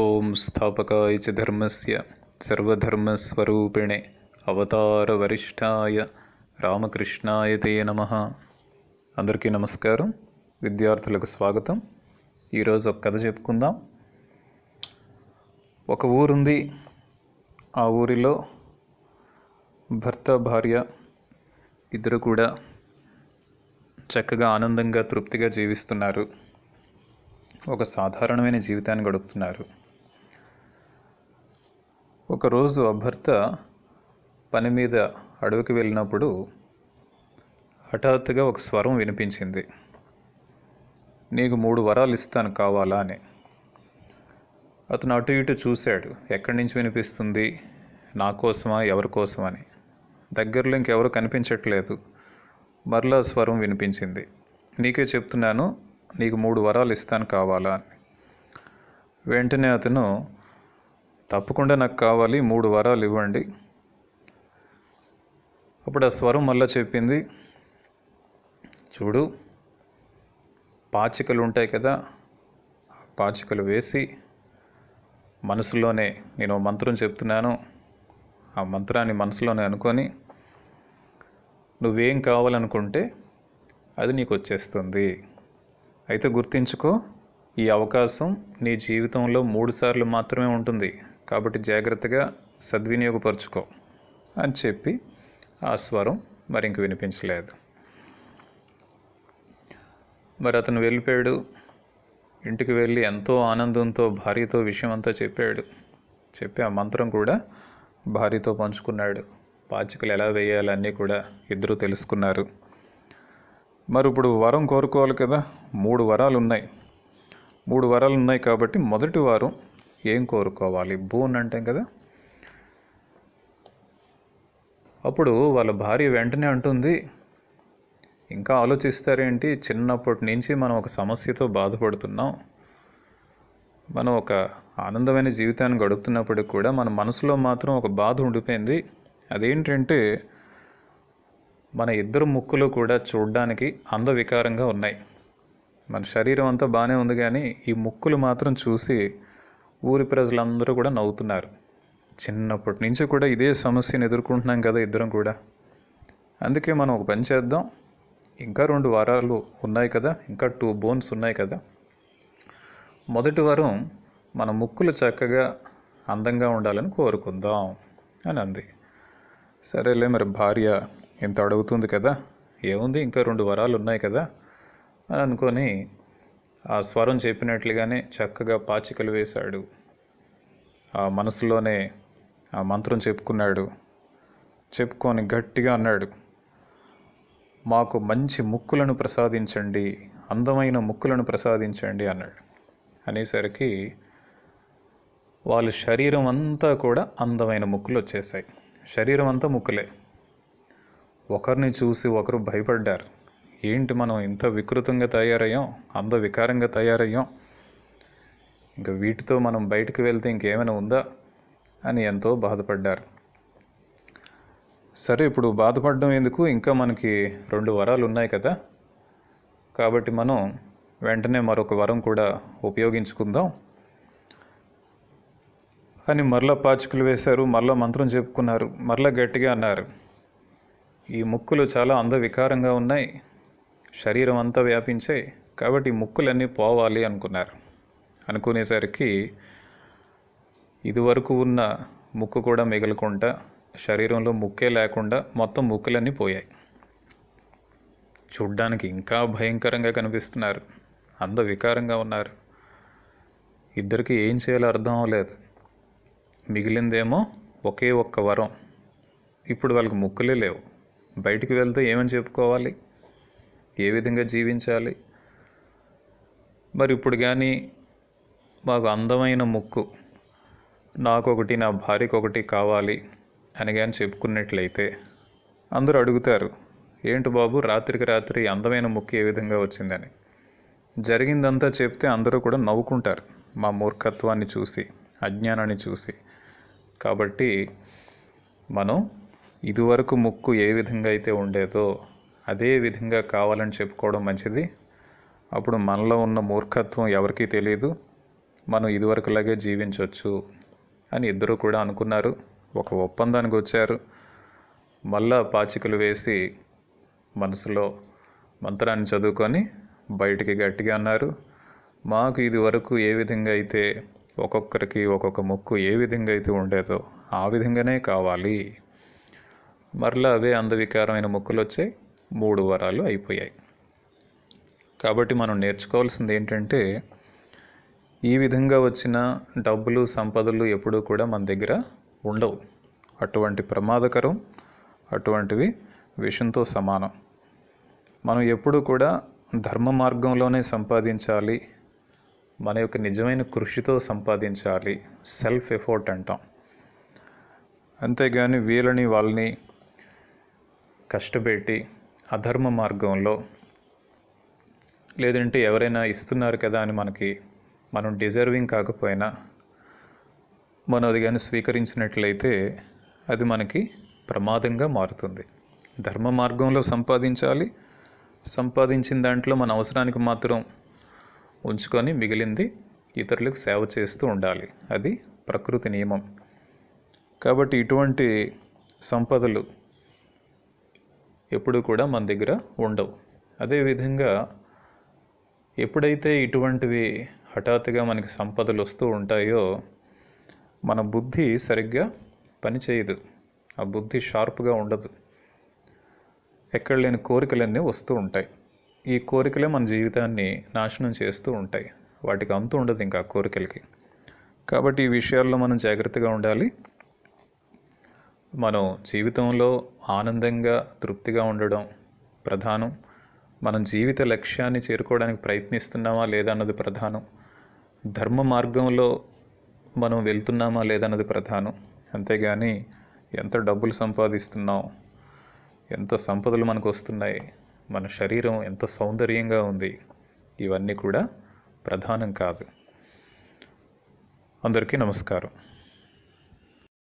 ఓం స్థాపకాయ చ ధర్మస్య సర్వధర్మస్వరూపిణే అవతార వరిష్టాయ రామకృష్ణాయ తే నమ అందరికీ నమస్కారం విద్యార్థులకు స్వాగతం ఈరోజు ఒక కథ చెప్పుకుందాం ఒక ఊరుంది ఆ ఊరిలో భర్త భార్య ఇద్దరు కూడా చక్కగా ఆనందంగా తృప్తిగా జీవిస్తున్నారు ఒక సాధారణమైన జీవితాన్ని గడుపుతున్నారు ఒకరోజు ఆ భర్త పని మీద అడవికి వెళ్ళినప్పుడు హఠాత్తుగా ఒక స్వరం వినిపించింది నీకు మూడు వరాలు ఇస్తాను కావాలా అని అతను అటు ఇటు చూశాడు ఎక్కడి నుంచి వినిపిస్తుంది నా కోసమా ఎవరి కోసమని దగ్గరలో ఇంకెవరు కనిపించట్లేదు మరలా స్వరం వినిపించింది నీకే చెప్తున్నాను నీకు మూడు వరాలు ఇస్తాను కావాలా అని వెంటనే అతను తప్పకుండా నాకు కావాలి మూడు వారాలు ఇవ్వండి అప్పుడు ఆ స్వరం మళ్ళా చెప్పింది చూడు పాచికలు ఉంటాయి కదా పాచికలు వేసి మనసులోనే నేను మంత్రం చెప్తున్నాను ఆ మంత్రాన్ని మనసులోనే అనుకొని నువ్వేం కావాలనుకుంటే అది నీకు వచ్చేస్తుంది అయితే గుర్తించుకో ఈ అవకాశం నీ జీవితంలో మూడుసార్లు మాత్రమే ఉంటుంది కాబట్టి జాగ్రత్తగా సద్వినియోగపరుచుకో అని చెప్పి ఆ స్వరం మరింక వినిపించలేదు మరి అతను వెళ్ళిపోయాడు ఇంటికి వెళ్ళి ఎంతో ఆనందంతో భార్యతో విషయం అంతా చెప్పాడు చెప్పి ఆ మంత్రం కూడా భార్యతో పంచుకున్నాడు పాచికలు ఎలా వేయాలన్నీ కూడా ఇద్దరూ తెలుసుకున్నారు మరి ఇప్పుడు వరం కోరుకోవాలి కదా మూడు వరాలు ఉన్నాయి మూడు వరాలు ఉన్నాయి కాబట్టి మొదటి వారం ఏం కోరుకోవాలి బూన్ అంటాం కదా అప్పుడు వాళ్ళ భార్య వెంటనే అంటుంది ఇంకా ఆలోచిస్తారేంటి చిన్నప్పటి నుంచి మనం ఒక సమస్యతో బాధపడుతున్నాం మనం ఒక ఆనందమైన జీవితాన్ని గడుపుతున్నప్పటికి కూడా మన మనసులో మాత్రం ఒక బాధ ఉండిపోయింది అదేంటంటే మన ఇద్దరు ముక్కులు కూడా చూడడానికి అందవికారంగా ఉన్నాయి మన శరీరం అంతా బాగానే ఉంది కానీ ఈ ముక్కులు మాత్రం చూసి ఊరి ప్రజలందరూ కూడా నవ్వుతున్నారు చిన్నప్పటి నుంచి కూడా ఇదే సమస్యను ఎదుర్కొంటున్నాం కదా ఇద్దరం కూడా అందుకే మనం ఒక పని చేద్దాం ఇంకా రెండు వారాలు ఉన్నాయి కదా ఇంకా టూ బోన్స్ ఉన్నాయి కదా మొదటి వారం మన ముక్కులు చక్కగా అందంగా ఉండాలని కోరుకుందాం అని అంది సరేలే మరి భార్య ఇంత అడుగుతుంది కదా ఏముంది ఇంకా రెండు వరాలు ఉన్నాయి కదా అని అనుకొని ఆ స్వరం చెప్పినట్లుగానే చక్కగా పాచికలు వేశాడు ఆ మనసులోనే ఆ మంత్రం చెప్పుకున్నాడు చెప్పుకొని గట్టిగా అన్నాడు మాకు మంచి ముక్కులను ప్రసాదించండి అందమైన ముక్కులను ప్రసాదించండి అన్నాడు అనేసరికి వాళ్ళ శరీరం అంతా కూడా అందమైన ముక్కులు వచ్చేసాయి శరీరం అంతా ముక్కులే ఒకరిని చూసి ఒకరు భయపడ్డారు ఏంటి మనం ఇంత వికృతంగా తయారయ్యాం అంత వికారంగా తయారయ్యాం ఇంకా వీటితో మనం బయటకు వెళ్తే ఇంకేమైనా ఉందా అని ఎంతో బాధపడ్డారు సరే ఇప్పుడు బాధపడడం ఎందుకు ఇంకా మనకి రెండు వరాలు ఉన్నాయి కదా కాబట్టి మనం వెంటనే మరొక వరం కూడా ఉపయోగించుకుందాం అని మరలా పాచికలు వేశారు మరలా మంత్రం చెప్పుకున్నారు మరలా గట్టిగా అన్నారు ఈ ముక్కులు చాలా అందవికారంగా ఉన్నాయి శరీరం అంతా వ్యాపించే కాబట్టి ముక్కులన్నీ పోవాలి అనుకున్నారు అనుకునేసరికి ఇదివరకు ఉన్న ముక్కు కూడా మిగలకుండా శరీరంలో ముక్కే లేకుండా మొత్తం ముక్కులన్నీ పోయాయి చూడ్డానికి ఇంకా భయంకరంగా కనిపిస్తున్నారు అంద వికారంగా ఉన్నారు ఇద్దరికి ఏం చేయాలో అర్థం అవ్వలేదు మిగిలిందేమో ఒకే ఒక్క వరం ఇప్పుడు వాళ్ళకి ముక్కులే లేవు బయటికి వెళ్తే ఏమని చెప్పుకోవాలి ఏ విధంగా జీవించాలి మరి ఇప్పుడు కానీ మాకు అందమైన ముక్కు నాకొకటి నా భార్యకు ఒకటి కావాలి అని కానీ చెప్పుకున్నట్లయితే అందరూ అడుగుతారు ఏంటి బాబు రాత్రికి రాత్రి అందమైన ముక్కు ఏ విధంగా వచ్చిందని జరిగిందంతా చెప్తే అందరూ కూడా నవ్వుకుంటారు మా మూర్ఖత్వాన్ని చూసి అజ్ఞానాన్ని చూసి కాబట్టి మనం ఇదివరకు ముక్కు ఏ విధంగా అయితే ఉండేదో అదే విధంగా కావాలని చెప్పుకోవడం మంచిది అప్పుడు మనలో ఉన్న మూర్ఖత్వం ఎవరికీ తెలియదు మనం ఇదివరకులాగే జీవించవచ్చు అని ఇద్దరూ కూడా అనుకున్నారు ఒక ఒప్పందానికి వచ్చారు మళ్ళా పాచికలు వేసి మనసులో మంత్రాన్ని చదువుకొని బయటికి గట్టిగా అన్నారు మాకు ఇది వరకు ఏ విధంగా అయితే ఒక్కొక్కరికి ఒక్కొక్క ముక్కు ఏ విధంగా అయితే ఉండేదో ఆ విధంగానే కావాలి మరలా అవే అందవికారమైన ముక్కులు వచ్చాయి మూడు వరాలు అయిపోయాయి కాబట్టి మనం నేర్చుకోవాల్సింది ఏంటంటే ఈ విధంగా వచ్చిన డబ్బులు సంపదలు ఎప్పుడూ కూడా మన దగ్గర ఉండవు అటువంటి ప్రమాదకరం అటువంటివి విషంతో సమానం మనం ఎప్పుడూ కూడా ధర్మ మార్గంలోనే సంపాదించాలి మన యొక్క నిజమైన కృషితో సంపాదించాలి సెల్ఫ్ ఎఫోర్ట్ అంటాం అంతేగాని వీళ్ళని వాళ్ళని కష్టపెట్టి అధర్మ మార్గంలో లేదంటే ఎవరైనా ఇస్తున్నారు కదా అని మనకి మనం డిజర్వింగ్ కాకపోయినా మనం అది కానీ స్వీకరించినట్లయితే అది మనకి ప్రమాదంగా మారుతుంది ధర్మ మార్గంలో సంపాదించాలి సంపాదించిన దాంట్లో మన అవసరానికి మాత్రం ఉంచుకొని మిగిలింది ఇతరులకు సేవ చేస్తూ ఉండాలి అది ప్రకృతి నియమం కాబట్టి ఇటువంటి సంపదలు ఎప్పుడూ కూడా మన దగ్గర ఉండవు అదేవిధంగా ఎప్పుడైతే ఇటువంటివి హఠాత్తుగా మనకి సంపదలు వస్తూ ఉంటాయో మన బుద్ధి సరిగ్గా పనిచేయదు ఆ బుద్ధి షార్ప్గా ఉండదు ఎక్కడ లేని కోరికలన్నీ వస్తూ ఉంటాయి ఈ కోరికలే మన జీవితాన్ని నాశనం చేస్తూ ఉంటాయి వాటికి అంతు ఉండదు ఇంకా కోరికలకి కాబట్టి ఈ విషయాల్లో మనం జాగ్రత్తగా ఉండాలి మనం జీవితంలో ఆనందంగా తృప్తిగా ఉండడం ప్రధానం మనం జీవిత లక్ష్యాన్ని చేరుకోవడానికి ప్రయత్నిస్తున్నామా లేదా అన్నది ప్రధానం ధర్మ మార్గంలో మనం వెళ్తున్నామా లేదన్నది ప్రధానం అంతేగాని ఎంత డబ్బులు సంపాదిస్తున్నాం ఎంత సంపదలు మనకు వస్తున్నాయి మన శరీరం ఎంత సౌందర్యంగా ఉంది ఇవన్నీ కూడా ప్రధానం కాదు అందరికీ నమస్కారం